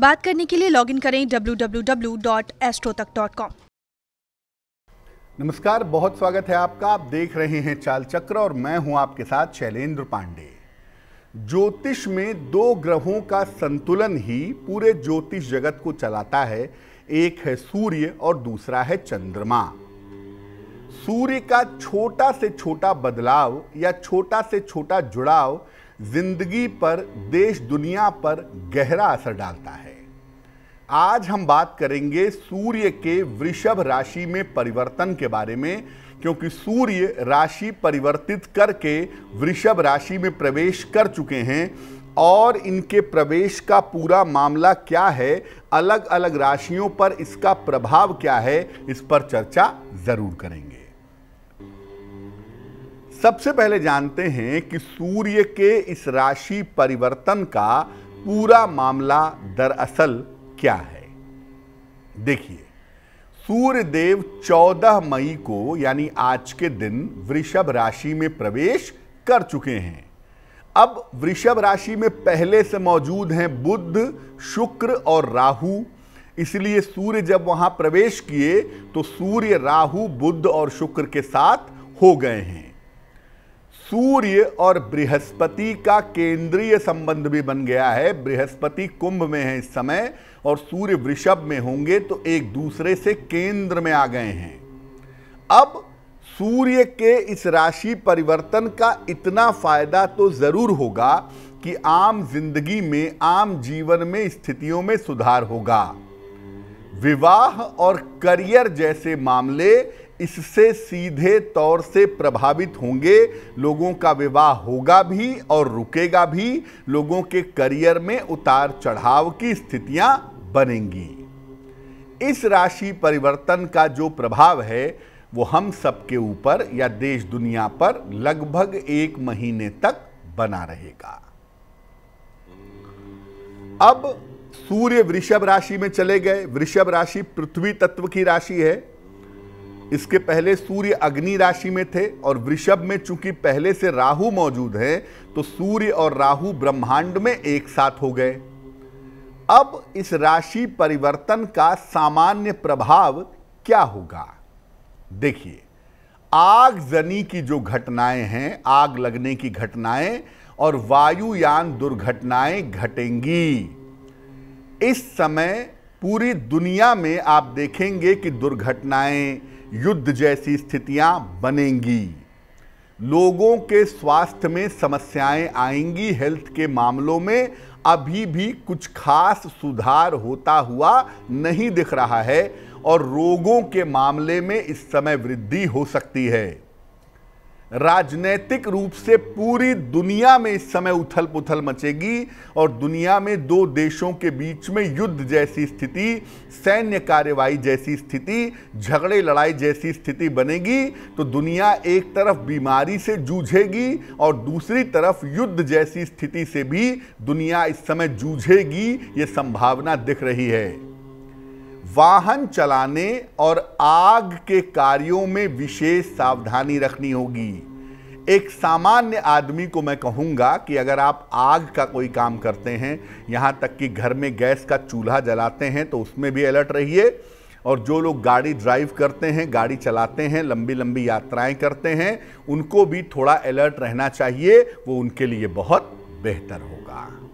बात करने के लिए लॉगिन करें www.astrotech.com नमस्कार बहुत स्वागत है आपका आप देख रहे हैं चाल चक्र और मैं हूं आपके साथ शैलेंद्र पांडे ज्योतिष में दो ग्रहों का संतुलन ही पूरे ज्योतिष जगत को चलाता है एक है सूर्य और दूसरा है चंद्रमा सूर्य का छोटा से छोटा बदलाव या छोटा से छोटा जुड़ाव जिंदगी पर देश दुनिया पर गहरा असर डालता है आज हम बात करेंगे सूर्य के वृषभ राशि में परिवर्तन के बारे में क्योंकि सूर्य राशि परिवर्तित करके वृषभ राशि में प्रवेश कर चुके हैं और इनके प्रवेश का पूरा मामला क्या है अलग अलग राशियों पर इसका प्रभाव क्या है इस पर चर्चा जरूर करेंगे सबसे पहले जानते हैं कि सूर्य के इस राशि परिवर्तन का पूरा मामला दरअसल क्या है देखिए सूर्य देव 14 मई को यानी आज के दिन वृषभ राशि में प्रवेश कर चुके हैं अब वृषभ राशि में पहले से मौजूद हैं बुद्ध शुक्र और राहु इसलिए सूर्य जब वहां प्रवेश किए तो सूर्य राहु बुद्ध और शुक्र के साथ हो गए हैं सूर्य और बृहस्पति का केंद्रीय संबंध भी बन गया है बृहस्पति कुंभ में है इस समय और सूर्य वृषभ में होंगे तो एक दूसरे से केंद्र में आ गए हैं अब सूर्य के इस राशि परिवर्तन का इतना फायदा तो जरूर होगा कि आम जिंदगी में आम जीवन में स्थितियों में सुधार होगा विवाह और करियर जैसे मामले इससे सीधे तौर से प्रभावित होंगे लोगों का विवाह होगा भी और रुकेगा भी लोगों के करियर में उतार चढ़ाव की स्थितियां बनेंगी इस राशि परिवर्तन का जो प्रभाव है वो हम सबके ऊपर या देश दुनिया पर लगभग एक महीने तक बना रहेगा अब सूर्य वृषभ राशि में चले गए वृषभ राशि पृथ्वी तत्व की राशि है इसके पहले सूर्य अग्नि राशि में थे और वृषभ में चूंकि पहले से राहु मौजूद है तो सूर्य और राहु ब्रह्मांड में एक साथ हो गए अब इस राशि परिवर्तन का सामान्य प्रभाव क्या होगा देखिए आग जनी की जो घटनाएं हैं आग लगने की घटनाएं और वायुयान दुर्घटनाएं घटेंगी इस समय पूरी दुनिया में आप देखेंगे कि दुर्घटनाएं युद्ध जैसी स्थितियां बनेंगी लोगों के स्वास्थ्य में समस्याएं आएंगी हेल्थ के मामलों में अभी भी कुछ खास सुधार होता हुआ नहीं दिख रहा है और रोगों के मामले में इस समय वृद्धि हो सकती है राजनैतिक रूप से पूरी दुनिया में इस समय उथल पुथल मचेगी और दुनिया में दो देशों के बीच में युद्ध जैसी स्थिति सैन्य कार्यवाही जैसी स्थिति झगड़े लड़ाई जैसी स्थिति बनेगी तो दुनिया एक तरफ बीमारी से जूझेगी और दूसरी तरफ युद्ध जैसी स्थिति से भी दुनिया इस समय जूझेगी ये संभावना दिख रही है वाहन चलाने और आग के कार्यों में विशेष सावधानी रखनी होगी एक सामान्य आदमी को मैं कहूँगा कि अगर आप आग का कोई काम करते हैं यहाँ तक कि घर में गैस का चूल्हा जलाते हैं तो उसमें भी अलर्ट रहिए और जो लोग गाड़ी ड्राइव करते हैं गाड़ी चलाते हैं लंबी लंबी यात्राएं करते हैं उनको भी थोड़ा अलर्ट रहना चाहिए वो उनके लिए बहुत बेहतर होगा